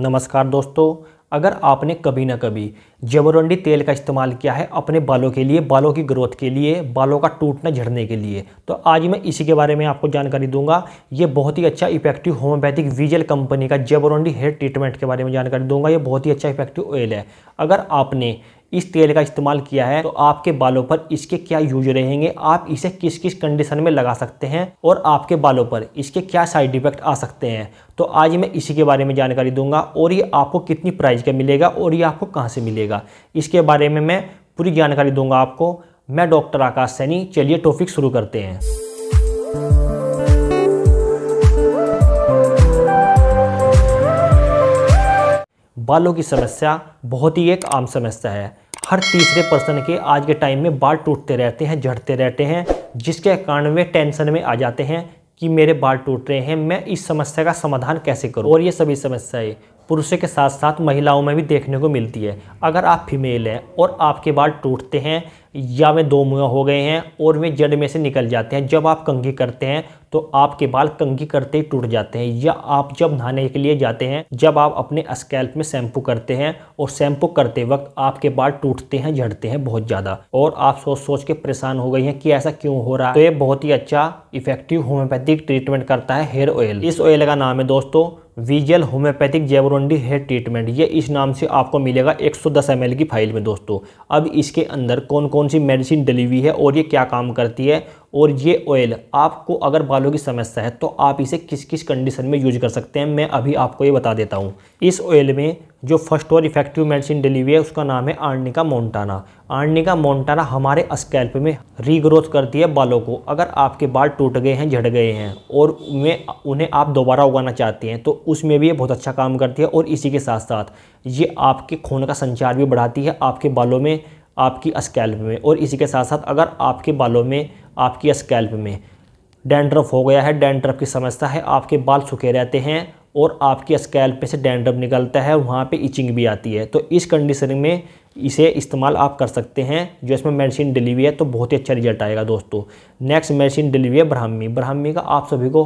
नमस्कार दोस्तों अगर आपने कभी ना कभी जबरंडी तेल का इस्तेमाल किया है अपने बालों के लिए बालों की ग्रोथ के लिए बालों का टूटना झड़ने के लिए तो आज मैं इसी के बारे में आपको जानकारी दूंगा ये बहुत ही अच्छा इफेक्टिव होम्योपैथिक विजल कंपनी का जबरंडी हेयर ट्रीटमेंट के बारे में जानकारी दूंगा ये बहुत ही अच्छा इफेक्टिव ऑयल है अगर आपने इस तेल का इस्तेमाल किया है तो आपके बालों पर इसके क्या यूज रहेंगे आप इसे किस किस कंडीशन में लगा सकते हैं और आपके बालों पर इसके क्या साइड इफेक्ट आ सकते हैं तो आज मैं इसी के बारे में जानकारी दूंगा और ये आपको कितनी प्राइस का मिलेगा और ये आपको कहाँ से मिलेगा इसके बारे में मैं पूरी जानकारी दूंगा आपको मैं डॉक्टर आकाश सैनी चलिए टॉपिक शुरू करते हैं बालों की समस्या बहुत ही एक आम समस्या है हर तीसरे पर्सन के आज के टाइम में बाल टूटते रहते हैं झड़ते रहते हैं जिसके कारण वे टेंशन में आ जाते हैं कि मेरे बाल टूट रहे हैं मैं इस समस्या का समाधान कैसे करूं और ये सभी समस्याएं पुरुषों के साथ साथ महिलाओं में भी देखने को मिलती है अगर आप फीमेल हैं और आपके बाल टूटते हैं या वे दो मुँह हो गए हैं और वे जड़ में से निकल जाते हैं जब आप कंघी करते हैं तो आपके बाल कंघी करते ही टूट जाते हैं या आप जब नहाने के लिए जाते हैं जब आप अपने स्कैल्प में शैम्पू करते हैं और शैम्पू करते वक्त आपके बाल टूटते हैं झड़ते हैं बहुत ज़्यादा और आप सोच सोच के परेशान हो गई हैं कि ऐसा क्यों हो रहा है तो ये बहुत ही अच्छा इफेक्टिव होम्योपैथिक ट्रीटमेंट करता है हेयर ऑयल इस ऑयल का नाम है दोस्तों Wheezal homeopathic jaborandi hair treatment ये इस नाम से आपको मिलेगा 110 सौ की फाइल में दोस्तों अब इसके अंदर कौन कौन सी मेडिसिन डली हुई है और ये क्या काम करती है और ये ऑयल आपको अगर बालों की समस्या है तो आप इसे किस किस कंडीशन में यूज कर सकते हैं मैं अभी आपको ये बता देता हूँ इस ऑयल में जो फर्स्ट और इफेक्टिव मेडिसिन डिलीवरी हुई है उसका नाम है आर्निका मोन्टाना आर्निका मोन्टाना हमारे स्कैल्प में रीग्रोथ करती है बालों को अगर आपके बाल टूट गए हैं झड़ गए हैं और उन्हें उन्हें आप दोबारा उगाना चाहते हैं तो उसमें भी ये बहुत अच्छा काम करती है और इसी के साथ साथ ये आपके खून का संचार भी बढ़ाती है आपके बालों में आपकी स्कैल्प में और इसी के साथ साथ अगर आपके बालों में आपकी स्कैल्प में डेंड्रफ हो गया है डेंड्रफ की समस्या है आपके बाल सूखे रहते हैं और आपकी स्कैल्प पे से डेंड्रप निकलता है वहाँ पे इचिंग भी आती है तो इस कंडीशन में इसे इस्तेमाल आप कर सकते हैं जो इसमें मेडिसिन डिलीवरी है तो बहुत ही अच्छा रिजल्ट आएगा दोस्तों नेक्स्ट मेडिसिन डिलीवरी है ब्राह्मी ब्राह्मी का आप सभी को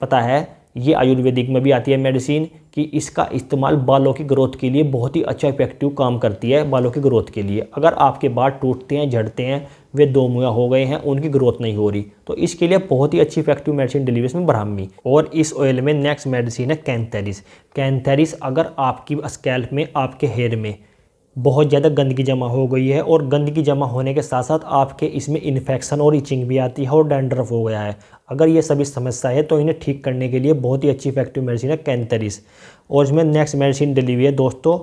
पता है ये आयुर्वेदिक में भी आती है मेडिसिन कि इसका इस्तेमाल बालों की ग्रोथ के लिए बहुत ही अच्छा इफेक्टिव काम करती है बालों की ग्रोथ के लिए अगर आपके बाल टूटते हैं झड़ते हैं वे दो मुया हो गए हैं उनकी ग्रोथ नहीं हो रही तो इसके लिए बहुत ही अच्छी इफेक्टिव मेडिसिन डिलीवरी में ब्राह्मी और इस ऑयल में नेक्स्ट मेडिसिन है कैंथेरिस कैंथेरिस अगर आपकी स्कैल्प में आपके हेयर में बहुत ज़्यादा गंदगी जमा हो गई है और गंदगी जमा होने के साथ साथ आपके इसमें इन्फेक्शन और इचिंग भी आती है और डेंड्रफ हो गया है अगर ये सभी समस्या है तो इन्हें ठीक करने के लिए बहुत ही अच्छी इफेक्टिव मेडिसिन है कैंतरिस और इसमें नेक्स्ट मेडिसिन डिली हुई है दोस्तों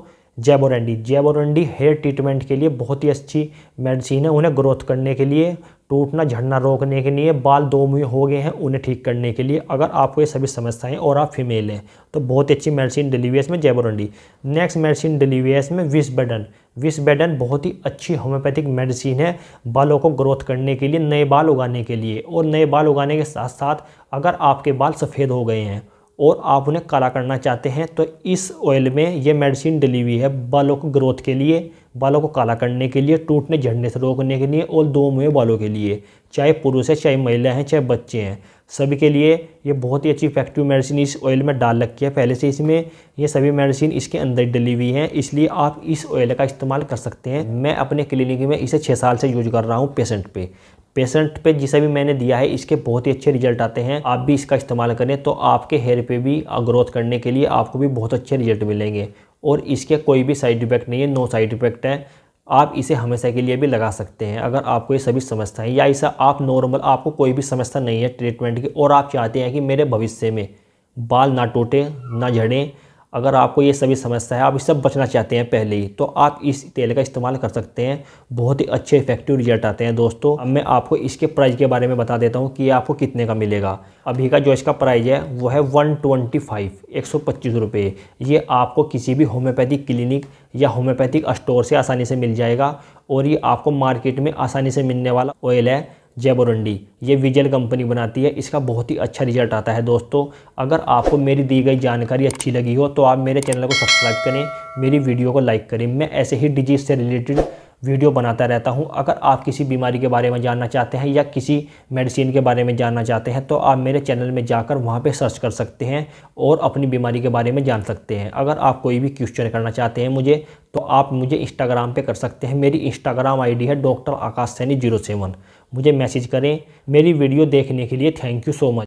जैबोरेंडी जैबोरेंडी हेयर ट्रीटमेंट के लिए बहुत ही अच्छी मेडिसिन है उन्हें ग्रोथ करने के लिए टूटना झड़ना रोकने के लिए बाल दो मुँह हो गए हैं उन्हें ठीक करने के लिए अगर आपको ये सभी समस्याएं और आप फीमेल हैं तो बहुत ही अच्छी मेडिसिन डिलीवियस में जैबोरेंडी नेक्स्ट मेडिसिन डिलीवियस में विसबेडन बेडन बहुत ही अच्छी होम्योपैथिक मेडिसिन है बालों को ग्रोथ करने के लिए नए बाल उगाने के लिए और नए बाल उगाने के साथ साथ अगर आपके बाल सफ़ेद हो गए हैं और आप उन्हें काला करना चाहते हैं तो इस ऑयल में ये मेडिसिन डली हुई है बालों को ग्रोथ के लिए बालों को काला करने के लिए टूटने झड़ने से रोकने के लिए और दो मुए बालों के लिए चाहे पुरुष है चाहे महिला हैं चाहे बच्चे हैं सभी के लिए ये बहुत ही अच्छी इफेक्टिव मेडिसिन इस ऑयल में डाल रखी है पहले से इसमें ये सभी मेडिसिन इसके अंदर डली हुई हैं इसलिए आप इस ऑयल का इस्तेमाल कर सकते हैं मैं अपने क्लिनिक में इसे छः साल से यूज कर रहा हूँ पेशेंट पे पेशेंट पे जिसे भी मैंने दिया है इसके बहुत ही अच्छे रिजल्ट आते हैं आप भी इसका इस्तेमाल करें तो आपके हेयर पे भी ग्रोथ करने के लिए आपको भी बहुत अच्छे रिजल्ट मिलेंगे और इसके कोई भी साइड इफेक्ट नहीं है नो साइड इफेक्ट है आप इसे हमेशा के लिए भी लगा सकते हैं अगर आपको ये सभी समझता है या ऐसा आप नॉर्मल आपको कोई भी समस्या नहीं है ट्रीटमेंट की और आप चाहते हैं कि मेरे भविष्य में बाल ना टूटे ना झड़ें अगर आपको ये सभी समस्या है आप इससे बचना चाहते हैं पहले ही तो आप इस तेल का इस्तेमाल कर सकते हैं बहुत ही अच्छे इफेक्टिव रिजल्ट आते हैं दोस्तों अब मैं आपको इसके प्राइस के बारे में बता देता हूँ कि आपको कितने का मिलेगा अभी का जो इसका प्राइस है वो है वन ट्वेंटी फाइव एक सौ पच्चीस रुपये ये आपको किसी भी होम्योपैथिक क्लिनिक या होम्योपैथिक स्टोर से आसानी से मिल जाएगा और ये आपको मार्केट में आसानी से मिलने वाला ऑयल है जेबोरंडी ये विजल कंपनी बनाती है इसका बहुत ही अच्छा रिजल्ट आता है दोस्तों अगर आपको मेरी दी गई जानकारी अच्छी लगी हो तो आप मेरे चैनल को सब्सक्राइब करें मेरी वीडियो को लाइक करें मैं ऐसे ही डिजीज से रिलेटेड वीडियो बनाता रहता हूँ अगर आप किसी बीमारी के बारे में जानना चाहते हैं या किसी मेडिसिन के बारे में जानना चाहते हैं तो आप मेरे चैनल में जाकर वहाँ पे सर्च कर सकते हैं और अपनी बीमारी के बारे में जान सकते हैं अगर आप कोई भी क्वेश्चन करना चाहते हैं मुझे तो आप मुझे इंस्टाग्राम पे कर सकते हैं मेरी इंस्टाग्राम आई है doctor Aakash Saini zero seven मुझे मैसेज करें मेरी वीडियो देखने के लिए थैंक यू सो मच